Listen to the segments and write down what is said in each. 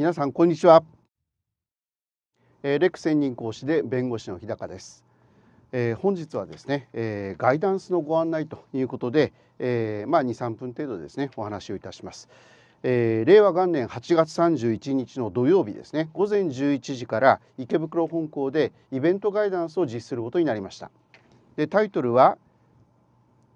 皆さんこんにちは、えー、レク専任講師で弁護士の日高です、えー、本日はですね、えー、ガイダンスのご案内ということで、えー、まあ23分程度ですねお話をいたします、えー、令和元年8月31日の土曜日ですね午前11時から池袋本校でイベントガイダンスを実施することになりましたでタイトルは、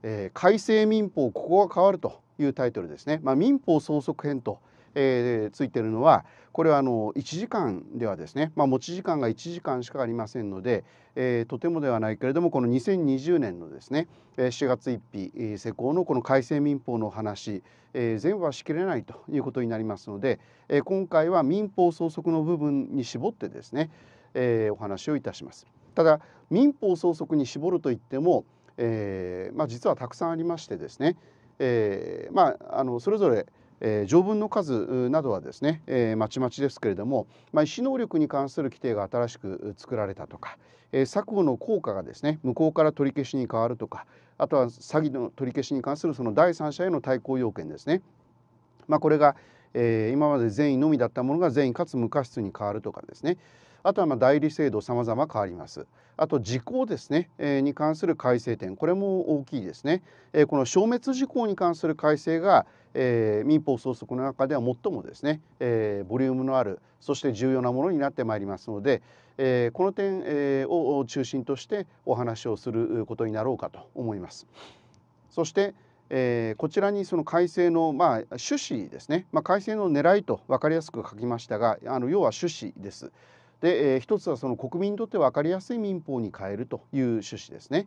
えー、改正民法ここが変わるというタイトルですね、まあ、民法総則編とえー、ついてるのはこれはあの1時間ではですね、まあ、持ち時間が1時間しかありませんので、えー、とてもではないけれどもこの2020年のですね7月1日、えー、施行のこの改正民法の話、えー、全部はしきれないということになりますので、えー、今回は民法総則の部分に絞ってですね、えー、お話をいたします。ただ民法総則に絞るといっても、えーまあ、実はたくさんありましてですね、えーまあ、あのそれぞれえー、条文の数などはですね、えー、まちまちですけれども、まあ、意思能力に関する規定が新しく作られたとか、えー、作法の効果がですね無効から取り消しに変わるとかあとは詐欺の取り消しに関するその第三者への対抗要件ですね、まあ、これが、えー、今まで善意のみだったものが善意かつ無過失に変わるとかですねあとはま代理制度様々変わります。あと時効ですね、えー、に関する改正点これも大きいですね、えー、この消滅時効に関する改正が、えー、民法総則の中では最もですね、えボリュームのあるそして重要なものになってまいりますので、えこの点、えを中心としてお話をすることになろうかと思います。そして、えー、こちらにその改正の、まあ、趣旨ですね、まあ、改正の狙いと分かりやすく書きましたがあの要は趣旨です。で、えー、一つはその国民にとって分かりやすい民法に変えるという趣旨ですね。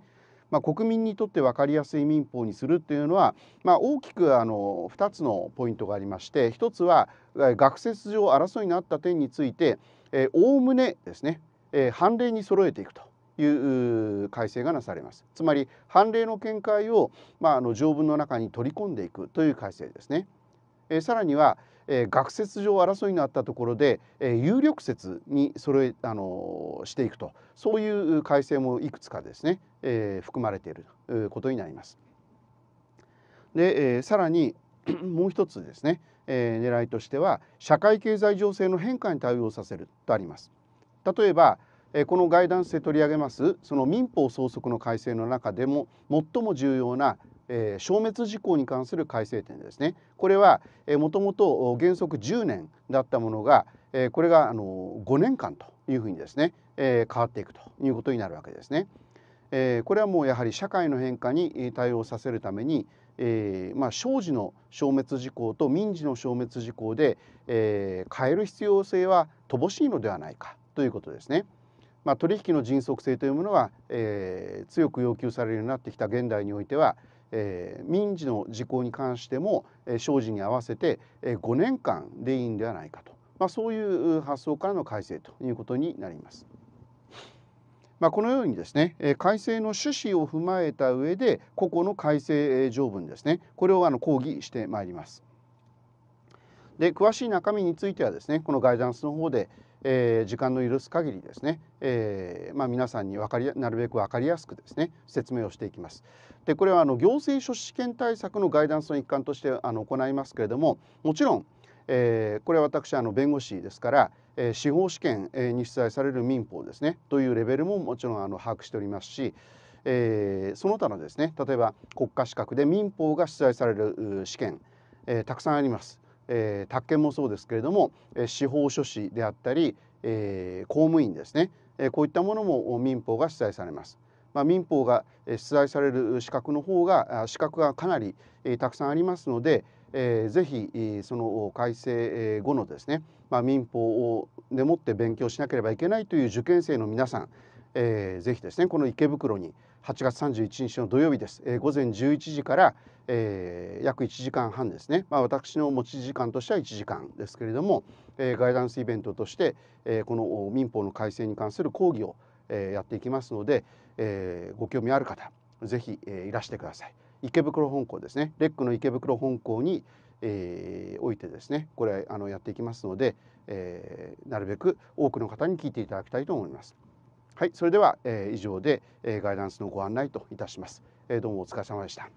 まあ、国民にとって分かりやすい民法にするというのは、まあ、大きくあの2つのポイントがありまして1つは学説上争いになった点についておおむねですね、えー、判例に揃えていくという改正がなされます。つまり判例の見解を、まあ、あの条文の中に取り込んでいくという改正ですね。えさらには、えー、学説上争いのあったところで、えー、有力説にそれあのしていくとそういう改正もいくつかですね、えー、含まれていることになります。で、えー、さらに もう一つですね、えー、狙いとしては社会経済情勢の変化に対応させるとあります。例えばこのガイダンスで取り上げますその民法総則の改正の中でも最も重要な消滅事項に関する改正点ですねこれはもともと原則10年だったものがこれが5年間というふうにですね変わっていくということになるわけですね。これはもうやはり社会の変化に対応させるためにえーまあ、商事の消滅事項と民事の消滅事項で、えー、変える必要性は乏しいのではないかということですね。まあ、取引の迅速性というものは、えー、強く要求されるようになってきた現代においては、えー、民事の事項に関しても、えー、生事に合わせて、えー、5年間でいいんではないかと、まあ、そういう発想からの改正ということになります。まあ、このようにですね改正の趣旨を踏まえた上で個々の改正条文ですねこれをあの講義してまいります。で詳しい中身についてはですねこのガイダンスの方で、えー、時間の許す限りですね、えー、まあ、皆さんに分かりなるべく分かりやすくですね説明をしていきます。でこれはあの行政書士試験対策のガイダンスの一環としてあの行いますけれどももちろん、えー、これは私あの弁護士ですから、え司法試験に出題される民法ですねというレベルももちろんあの把握しておりますしえー、その他のですね例えば国家資格で民法が出題される試験、えー、たくさんあります。えー、宅建もそうですけれども、えー、司法書士であったり、えー、公務員ですね、えー、こういったものも民法が出題されます。まあ、民法が出題される資格の方が資格がかなり、えー、たくさんありますので、えー、ぜひ、その改正後のですね、まあ、民法をでもって勉強しなければいけないという受験生の皆さん、えー、ぜひですねこの池袋に8月31日の土曜日です、えー、午前11時から、えー、約1時間半ですね、まあ、私の持ち時間としては1時間ですけれども、えー、ガイダンスイベントとして、えー、この民法の改正に関する講義を、えー、やっていきますので、えー、ご興味ある方ぜひ、えー、いらしてください池袋本校ですねレックの池袋本校に、えー、いてですねこれあのやっていきますので、えー、なるべく多くの方に聞いていただきたいと思います。はい、それでは、えー、以上で、えー、ガイダンスのご案内といたします。えー、どうもお疲れ様でした。